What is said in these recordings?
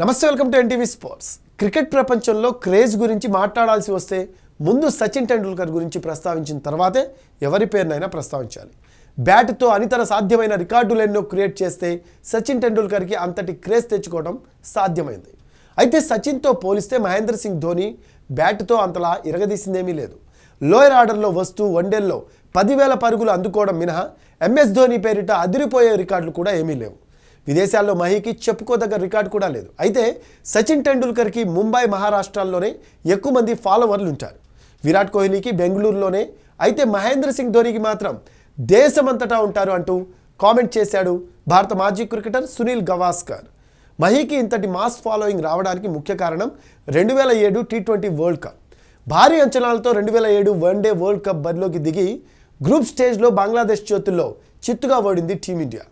నమస్తే welcome to NTV sports cricket ప్రపంచంలో craze గురించి మాట్లాడాల్సి వస్తే ముందు సచిన్ టెండూల్కర్ గురించి ప్రస్తావించిన తర్వాతే ఎవరి పేరునైనా ప్రస్తావించాలి బ్యాట్తో అనితర సాధ్యమైన రికార్డులు ఎన్నో క్రియేట్ చేస్తే సచిన్ టెండూల్కర్కి అంతటి క్రేజ్ తెచ్చుకోవడం సాధ్యమైంది అయితే సచిన్తో పోలిస్తే మహేంద్ర సింగ్ ధోని బ్యాట్తో అంతలా ఇరగదీసిందేమీ లేదు లోయర్ ఆర్డర్లో వస్తూ వన్డేల్లో పదివేల పరుగులు అందుకోవడం మినహా ఎంఎస్ ధోని పేరిట అదిరిపోయే రికార్డులు కూడా ఏమీ లేవు విదేశాల్లో మహీకి చెప్పుకోదగ్గ రికార్డు కూడా లేదు అయితే సచిన్ టెండూల్కర్కి ముంబై మహారాష్ట్రాల్లోనే ఎక్కువ మంది ఫాలోవర్లు ఉంటారు విరాట్ కోహ్లీకి బెంగళూరులోనే అయితే మహేంద్ర సింగ్ ధోనికి మాత్రం దేశమంతటా ఉంటారు అంటూ కామెంట్ చేశాడు భారత మాజీ క్రికెటర్ సునీల్ గవాస్కర్ మహీకి ఇంతటి మాస్ ఫాలోయింగ్ రావడానికి ముఖ్య కారణం రెండు వేల ఏడు టీ ట్వంటీ వరల్డ్ కప్ భారీ అంచనాలతో రెండు వేల ఏడు వన్డే వరల్డ్ కప్ బరిలోకి దిగి గ్రూప్ స్టేజ్లో బంగ్లాదేశ్ చేతుల్లో చిత్తుగా ఓడింది టీమిండియా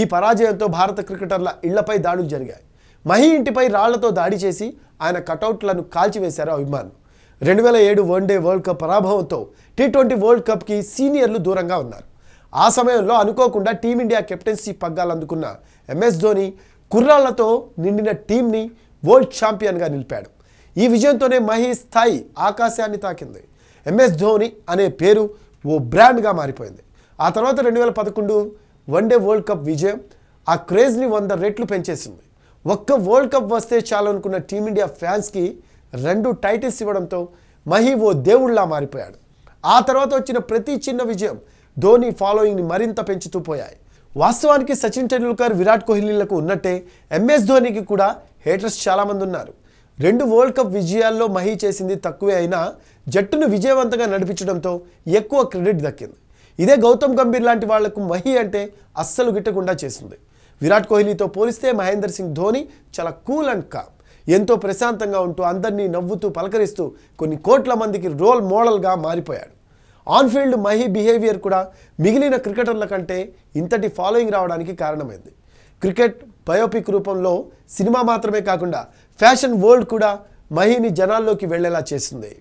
ఈ పరాజయంతో భారత క్రికెటర్ల ఇళ్లపై దాడులు జరిగాయి మహి ఇంటిపై రాళ్లతో దాడి చేసి ఆయన కటౌట్లను కాల్చివేశారు అభిమానులు రెండు వేల ఏడు వన్డే వరల్డ్ కప్ పరాభవంతో టీ ట్వంటీ వరల్డ్ కప్కి సీనియర్లు దూరంగా ఉన్నారు ఆ సమయంలో అనుకోకుండా టీమిండియా కెప్టెన్సీ పగ్గాలు అందుకున్న ఎంఎస్ ధోని కుర్రాళ్లతో నిండిన టీంని వరల్డ్ ఛాంపియన్గా నిలిపాడు ఈ విజయంతోనే మహి స్థాయి ఆకాశాన్ని తాకింది ఎంఎస్ ధోని అనే పేరు ఓ బ్రాండ్గా మారిపోయింది ఆ తర్వాత రెండు వేల పదకొండు వన్డే వరల్డ్ కప్ విజయం ఆ క్రేజ్ని వంద రెట్లు పెంచేసింది ఒక్క వరల్డ్ కప్ వస్తే చాలు అనుకున్న టీమిండియా ఫ్యాన్స్కి రెండు టైటిల్స్ ఇవ్వడంతో మహి ఓ దేవుళ్లా మారిపోయాడు ఆ తర్వాత వచ్చిన ప్రతి చిన్న విజయం ధోని ఫాలోయింగ్ని మరింత పెంచుతూ పోయాయి వాస్తవానికి సచిన్ టెండూల్కర్ విరాట్ కోహ్లీలకు ఉన్నట్టే ఎంఎస్ ధోనికి కూడా హేటర్స్ చాలామంది ఉన్నారు రెండు వరల్డ్ కప్ విజయాల్లో మహి చేసింది తక్కువే అయినా జట్టును విజయవంతంగా నడిపించడంతో ఎక్కువ క్రెడిట్ దక్కింది ఇదే గౌతమ్ గంభీర్ లాంటి వాళ్లకు మహి అంటే అస్సలు గిట్టకుండా చేస్తుంది విరాట్ కోహ్లీతో పోలిస్తే మహేందర్ సింగ్ ధోని చాలా కూల్ అండ్ కామ్ ఎంతో ప్రశాంతంగా ఉంటూ అందరినీ నవ్వుతూ పలకరిస్తూ కొన్ని కోట్ల మందికి రోల్ మోడల్గా మారిపోయాడు ఆన్ఫీల్డ్ మహి బిహేవియర్ కూడా మిగిలిన క్రికెటర్ల కంటే ఇంతటి ఫాలోయింగ్ రావడానికి కారణమైంది క్రికెట్ బయోపిక్ రూపంలో సినిమా మాత్రమే కాకుండా ఫ్యాషన్ వరల్డ్ కూడా మహిని జనాల్లోకి వెళ్లేలా చేస్తుంది